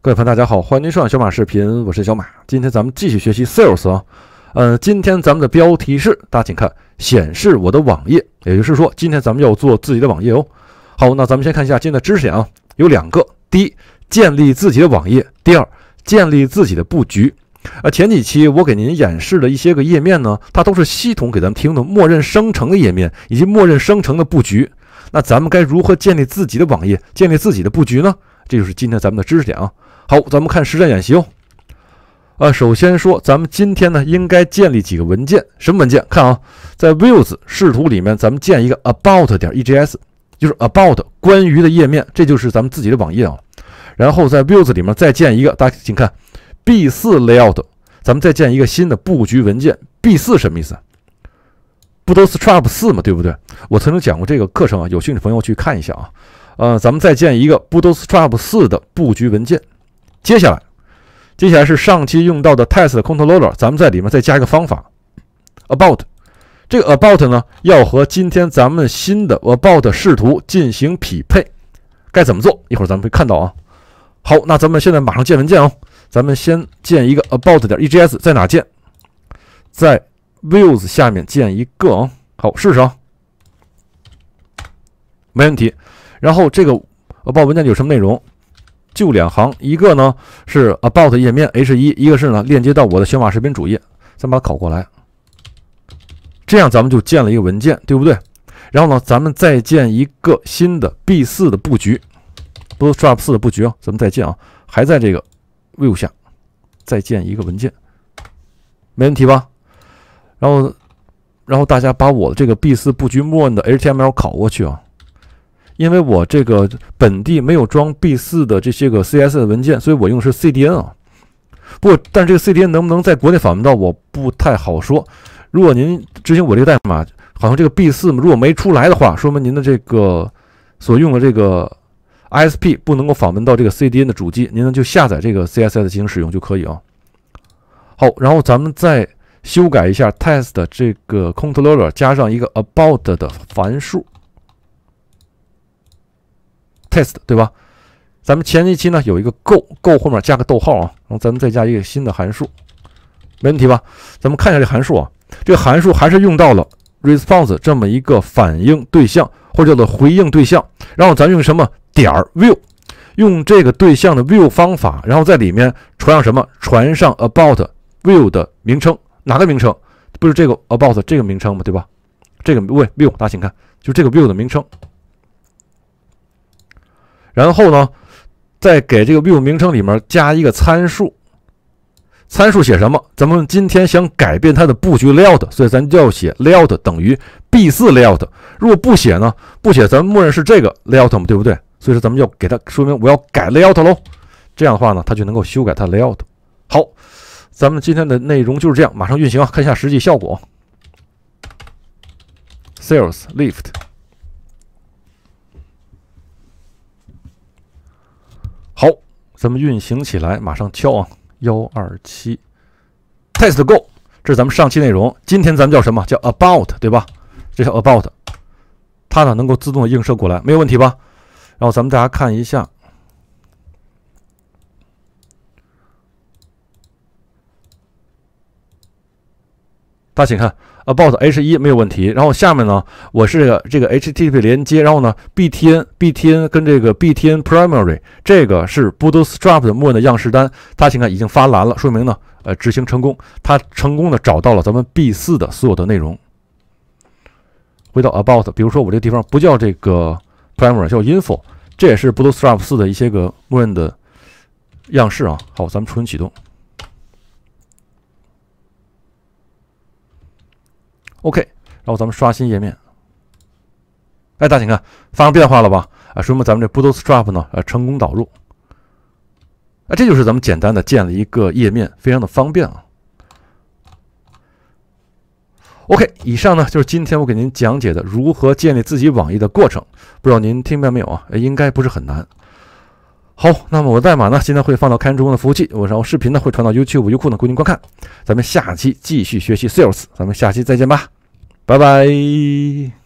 各位朋友，大家好，欢迎您收看小马视频，我是小马。今天咱们继续学习 Sales 啊，呃，今天咱们的标题是，大家请看，显示我的网页，也就是说，今天咱们要做自己的网页哦。好，那咱们先看一下今天的知识点啊，有两个，第一，建立自己的网页；第二，建立自己的布局。呃，前几期我给您演示的一些个页面呢，它都是系统给咱们听的默认生成的页面以及默认生成的布局。那咱们该如何建立自己的网页，建立自己的布局呢？这就是今天咱们的知识点啊。好，咱们看实战演习哦。啊，首先说，咱们今天呢应该建立几个文件，什么文件？看啊，在 Views 视图里面，咱们建一个 About 点 E G S，就是 About 关于的页面，这就是咱们自己的网页啊。然后在 Views 里面再建一个，大家请看 B 四 Layout，咱们再建一个新的布局文件。B 四什么意思？不都 Bootstrap 四嘛，对不对？我曾经讲过这个课程啊，有兴趣的朋友去看一下啊。呃，咱们再建一个 Bootstrap 四的布局文件。接下来，接下来是上期用到的 test controller，咱们在里面再加一个方法 about。这个 about 呢，要和今天咱们新的 about 视图进行匹配，该怎么做？一会儿咱们会看到啊。好，那咱们现在马上建文件哦。咱们先建一个 about 点 egs，在哪建？在 views 下面建一个啊。好，试试啊，没问题。然后这个 about 文件有什么内容？就两行，一个呢是 about 页面 h1，一个是呢链接到我的小马视频主页，咱把它拷过来，这样咱们就建了一个文件，对不对？然后呢，咱们再建一个新的 b4 的布局，s t r o p 4的布局啊，咱们再建啊，还在这个 view 下再建一个文件，没问题吧？然后，然后大家把我的这个 b4 布局默认的 html 拷过去啊。因为我这个本地没有装 B 四的这些个 CSS 文件，所以我用的是 CDN 啊。不，但这个 CDN 能不能在国内访问到，我不太好说。如果您执行我这个代码，好像这个 B 四如果没出来的话，说明您的这个所用的这个 ISP 不能够访问到这个 CDN 的主机，您呢就下载这个 CSS 进行使用就可以啊。好，然后咱们再修改一下 test 这个 controller 加上一个 about 的函数。对吧？咱们前一期呢有一个 go go 后面加个逗号啊，然后咱们再加一个新的函数，没问题吧？咱们看一下这函数啊，这函数还是用到了 response 这么一个反应对象，或者叫做回应对象。然后咱用什么点儿 view，用这个对象的 view 方法，然后在里面传上什么？传上 about view 的名称，哪个名称？不是这个 about 这个名称吗？对吧？这个 view view 大家请看，就这个 view 的名称。然后呢，再给这个 view 名称里面加一个参数，参数写什么？咱们今天想改变它的布局 layout，所以咱就要写 layout 等于 b4 layout。如果不写呢？不写，咱们默认是这个 layout 嘛，对不对？所以说咱们要给它说明我要改 layout 喽。这样的话呢，它就能够修改它的 layout。好，咱们今天的内容就是这样，马上运行啊，看一下实际效果。Sales lift。咱们运行起来，马上敲啊，幺二七，test go，这是咱们上期内容。今天咱们叫什么？叫 about，对吧？这叫 about，它呢能够自动映射过来，没有问题吧？然后咱们大家看一下。大家请看，about h1 没有问题。然后下面呢，我是这个 http 连接。然后呢，btn btn 跟这个 btn primary 这个是 Bootstrap 默认的样式单。大家请看，已经发蓝了，说明呢，呃，执行成功。它成功的找到了咱们 b4 的所有的内容。回到 about，比如说我这地方不叫这个 primary，叫 info，这也是 Bootstrap 四的一些个默认的样式啊。好，咱们重新启动。OK，然后咱们刷新页面，哎，大家看发生变化了吧？啊，说明咱们这 Bootstrap 呢，呃，成功导入。啊，这就是咱们简单的建了一个页面，非常的方便啊。OK，以上呢就是今天我给您讲解的如何建立自己网页的过程，不知道您听明白没有啊？应该不是很难。好，那么我的代码呢，现在会放到源直播的服务器，我然后视频呢会传到 YouTube、优酷呢供您观看。咱们下期继续学习 Sales，咱们下期再见吧，拜拜。